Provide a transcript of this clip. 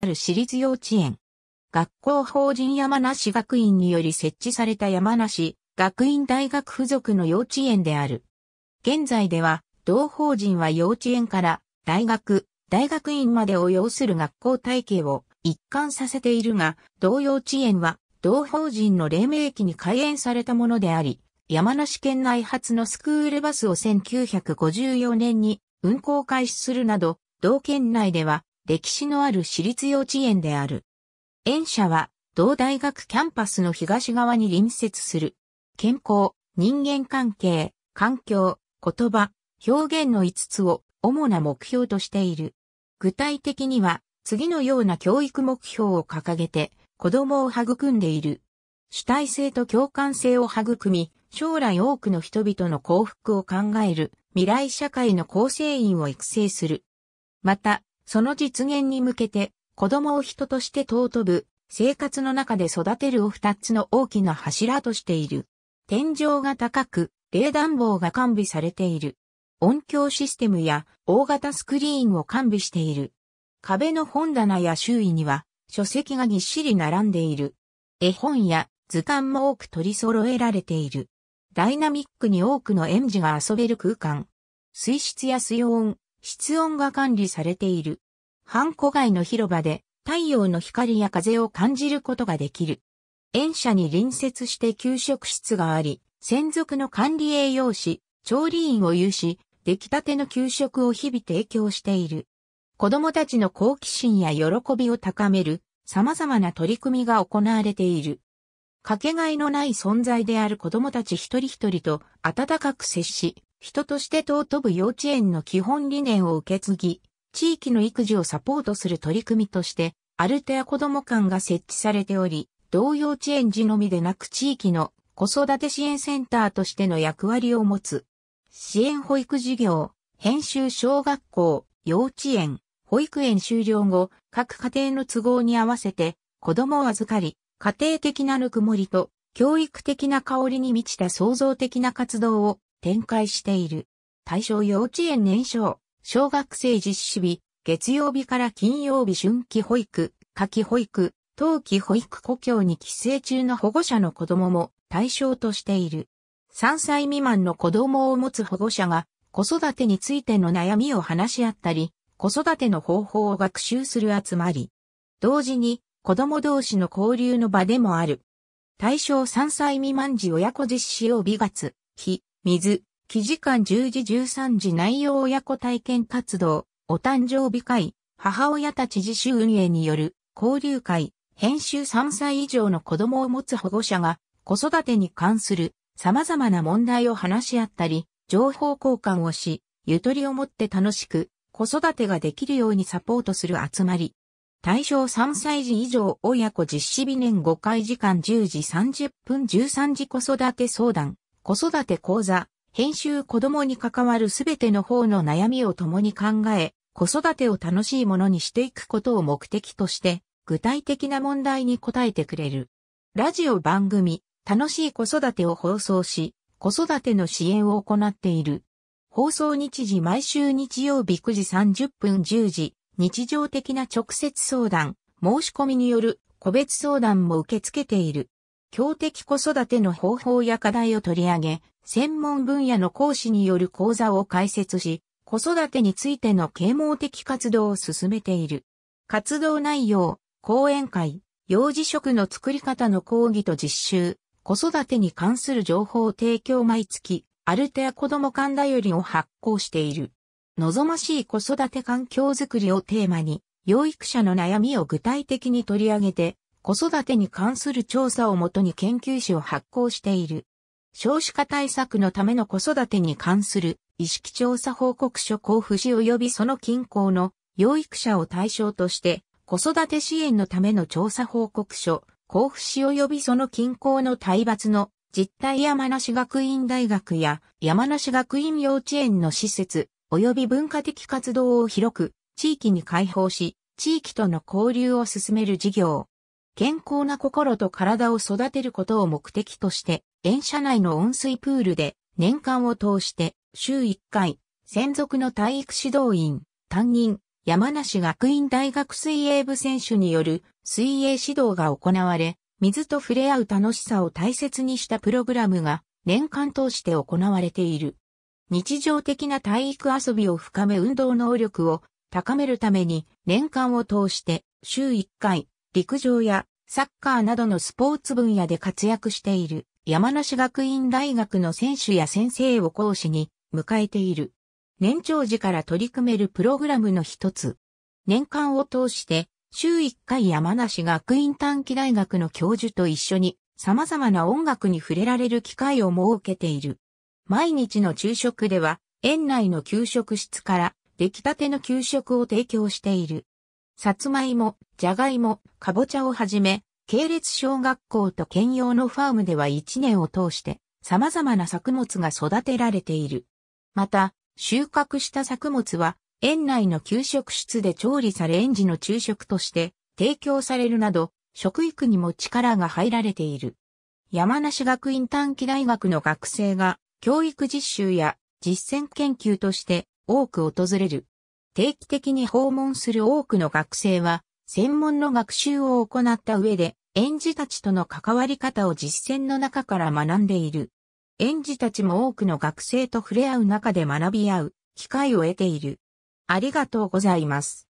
ある私立幼稚園。学校法人山梨学院により設置された山梨学院大学附属の幼稚園である。現在では、同法人は幼稚園から大学、大学院までを要する学校体系を一貫させているが、同幼稚園は同法人の黎明期に開園されたものであり、山梨県内発のスクールバスを1954年に運行開始するなど、同県内では歴史のある私立幼稚園である。園舎は、同大学キャンパスの東側に隣接する。健康、人間関係、環境、言葉、表現の5つを主な目標としている。具体的には、次のような教育目標を掲げて、子供を育んでいる。主体性と共感性を育み、将来多くの人々の幸福を考える未来社会の構成員を育成する。また、その実現に向けて、子供を人として尊ぶ、生活の中で育てるを二つの大きな柱としている。天井が高く、冷暖房が完備されている。音響システムや大型スクリーンを完備している。壁の本棚や周囲には書籍がぎっしり並んでいる。絵本や図鑑も多く取り揃えられている。ダイナミックに多くの園児が遊べる空間。水質や水温、室温が管理されている。半古街の広場で太陽の光や風を感じることができる。園舎に隣接して給食室があり、専属の管理栄養士、調理員を有し、出来たての給食を日々提供している。子供たちの好奇心や喜びを高める様々な取り組みが行われている。かけがえのない存在である子供たち一人一人と温かく接し、人として尊ぶ幼稚園の基本理念を受け継ぎ、地域の育児をサポートする取り組みとして、アルテア子ども館が設置されており、同幼稚園児のみでなく地域の子育て支援センターとしての役割を持つ。支援保育事業、編集小学校、幼稚園、保育園終了後、各家庭の都合に合わせて、子供を預かり、家庭的なぬくもりと、教育的な香りに満ちた創造的な活動を展開している。対象幼稚園年少、小学生実施日、月曜日から金曜日春季保育、夏季保育、冬季保育故郷に帰省中の保護者の子供も対象としている。3歳未満の子供を持つ保護者が子育てについての悩みを話し合ったり、子育ての方法を学習する集まり。同時に子供同士の交流の場でもある。対象3歳未満児親子実施を美月、日、水、期時間10時13時内容親子体験活動、お誕生日会、母親たち自主運営による交流会、編集3歳以上の子供を持つ保護者が子育てに関する様々な問題を話し合ったり、情報交換をし、ゆとりを持って楽しく子育てができるようにサポートする集まり。対象3歳児以上親子実施日年5回時間10時30分13時子育て相談、子育て講座、編集子供に関わるすべての方の悩みを共に考え、子育てを楽しいものにしていくことを目的として、具体的な問題に答えてくれる。ラジオ番組、楽しい子育てを放送し、子育ての支援を行っている。放送日時毎週日曜日9時30分10時、日常的な直接相談、申し込みによる個別相談も受け付けている。強敵子育ての方法や課題を取り上げ、専門分野の講師による講座を開設し、子育てについての啓蒙的活動を進めている。活動内容、講演会、幼児食の作り方の講義と実習、子育てに関する情報提供毎月、アルテア子ども館だよりを発行している。望ましい子育て環境づくりをテーマに、養育者の悩みを具体的に取り上げて、子育てに関する調査をもとに研究誌を発行している。少子化対策のための子育てに関する意識調査報告書交付し及びその近郊の養育者を対象として子育て支援のための調査報告書交付し及びその近郊の体罰の実態山梨学院大学や山梨学院幼稚園の施設及び文化的活動を広く地域に開放し地域との交流を進める事業健康な心と体を育てることを目的として、園舎内の温水プールで年間を通して週1回、専属の体育指導員、担任、山梨学院大学水泳部選手による水泳指導が行われ、水と触れ合う楽しさを大切にしたプログラムが年間通して行われている。日常的な体育遊びを深め運動能力を高めるために年間を通して週1回陸上やサッカーなどのスポーツ分野で活躍している山梨学院大学の選手や先生を講師に迎えている。年長時から取り組めるプログラムの一つ。年間を通して週1回山梨学院短期大学の教授と一緒に様々な音楽に触れられる機会を設けている。毎日の昼食では園内の給食室から出来たての給食を提供している。さつまいも、じゃがいも、かぼちゃをはじめ、系列小学校と兼用のファームでは一年を通して様々な作物が育てられている。また、収穫した作物は園内の給食室で調理され園児の昼食として提供されるなど、食育にも力が入られている。山梨学院短期大学の学生が教育実習や実践研究として多く訪れる。定期的に訪問する多くの学生は、専門の学習を行った上で、園児たちとの関わり方を実践の中から学んでいる。園児たちも多くの学生と触れ合う中で学び合う機会を得ている。ありがとうございます。